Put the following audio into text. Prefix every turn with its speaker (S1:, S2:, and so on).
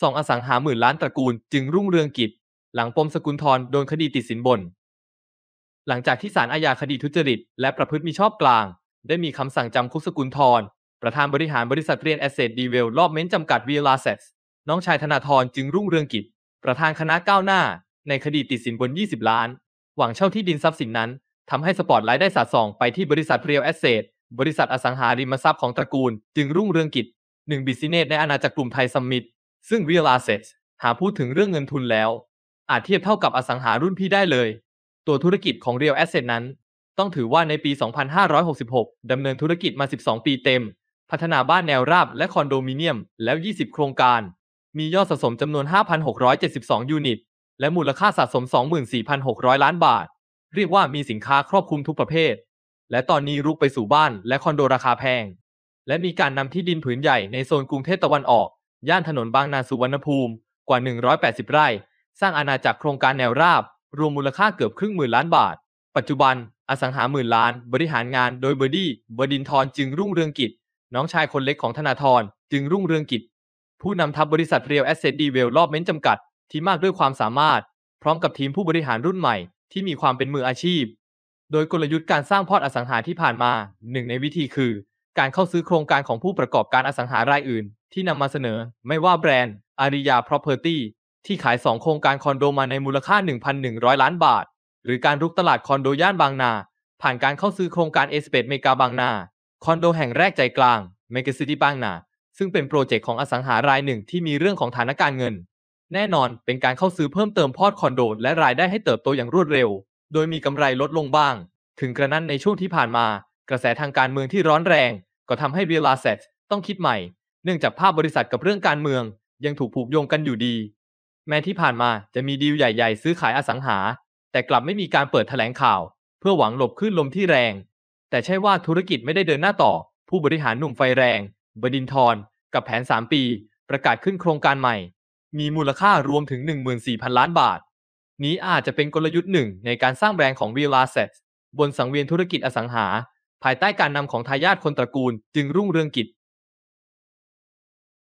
S1: สองอสังหาหมื่นล้านตระกูลจึงรุ่งเรืองกิจ หลังปมสกุลทรโดนคดีติดสินบน หลังจากที่ศาลอาญาคดีทุจริต และประพฤติมิชอบกลาง ได้มีคำสั่งจำคุกสกุลทรประธานบริหารบริษัทเรียนแอสเซทดีเวลลอบเม้นต์จำกัดวีลาเซส น้องชายธนาธรจึงรุ่งเรืองกิจ ประธานคณะก้าวหน้า ในคดีติดสินบน 20 ล้าน หวังเช่าที่ดินทรัพย์สินนั้นทำให้สปอตไลท์ได้สาดส่องไปที่บริษัทเรียลแอสเซทบริษัทอสังหาริมทรัพย์ของตระกูล จึงรุ่งเรืองกิจหนึ่งบิสเนสในอาณาจักรกลุ่มไทยสมิธซึ่ง real assets หากพูดถึงเรื่องเงินทุนแล้ว อาจเทียบเท่ากับอสังหารุ่นพี่ได้เลย ตัวธุรกิจของ real asset นั้น ต้องถือว่าในปี 2566 ดำเนินธุรกิจมา 12 ปีเต็ม พัฒนาบ้านแนวราบและคอนโดมิเนียม แล้ว 20 โครงการ มียอดสะสมจำนวน 5,672 ยูนิต และมูลค่าสะสม 24,600 ล้านบาท เรียกว่ามีสินค้าครอบคลุมทุกประเภท และตอนนี้รุกไปสู่บ้าน และคอนโดราคาแพง และมีการนำที่ดินผืนใหญ่ในโซนกรุงเทพตะวันออกย่านถนนบางนาสุวรรณภูมิกว่า 180 ไร่ สร้างอาณาจักรโครงการแนวราบ รวมมูลค่าเกือบครึ่งหมื่นล้านบาท ปัจจุบันอสังหาหมื่นล้านบริหารงานโดยเบอร์ดี้บดินทรจึงรุ่งเรืองกิจ น้องชายคนเล็กของธนาธรจึงรุ่งเรืองกิจ ผู้นำทัพบริษัทเรียลแอสเซทดีเวลลอบเมนต์จำกัดที่มากด้วยความสามารถ พร้อมกับทีมผู้บริหารรุ่นใหม่ ที่มีความเป็นมืออาชีพ โดยกลยุทธ์การสร้างพอร์ตอสังหาที่ผ่านมาหนึ่งในวิธีคือการเข้าซื้อโครงการของผู้ประกอบการอสังหารายอื่น ที่นำมาเสนอ ไม่ว่าแบรนด์อาริยาพรอพเพอร์ตี้ที่ขาย 2 โครงการคอนโดมาในมูลค่า 1,100 ล้านบาท หรือการรุกตลาดคอนโดย่านบางนาผ่านการเข้าซื้อโครงการเอสเปดเมกาบางนาคอนโดแห่งแรกใจกลางเมกาซิตี้บางนาซึ่งเป็นโปรเจกต์ของอสังหารายหนึ่งที่มีเรื่องของฐานการเงิน แน่นอนเป็นการเข้าซื้อเพิ่มเติมพอร์ตคอนโด และรายได้ให้เติบโตอย่างรวดเร็ว โดยมีกำไรลดลงบ้าง ถึงกระนั้นในช่วงที่ผ่านมากระแสทางการเมืองที่ร้อนแรงก็ทำให้เ Real Assets ต้องคิดใหม่ เนื่องจากภาพบริษัทกับเรื่องการเมือง ยังถูกผูกโยงกันอยู่ดี แม้ที่ผ่านมาจะมีดีลใหญ่ๆซื้อขายอสังหา แต่กลับไม่มีการเปิดแถลงข่าว เพื่อหวังหลบคลื่นลมที่แรง แต่ใช่ว่าธุรกิจไม่ได้เดินหน้าต่อ ผู้บริหารหนุ่มไฟแรง บดินทร์กับแผน 3 ปี ประกาศขึ้นโครงการใหม่ มีมูลค่ารวมถึง14,000ล้านบาท นี้อาจจะเป็นกลยุทธ์หนึ่งในการสร้างแบรนด์ของ Real Assets บนสังเวียนธุรกิจอสังหาภายใต้การนำของทายาทคนตระกูล จึงรุ่งเรืองกิจ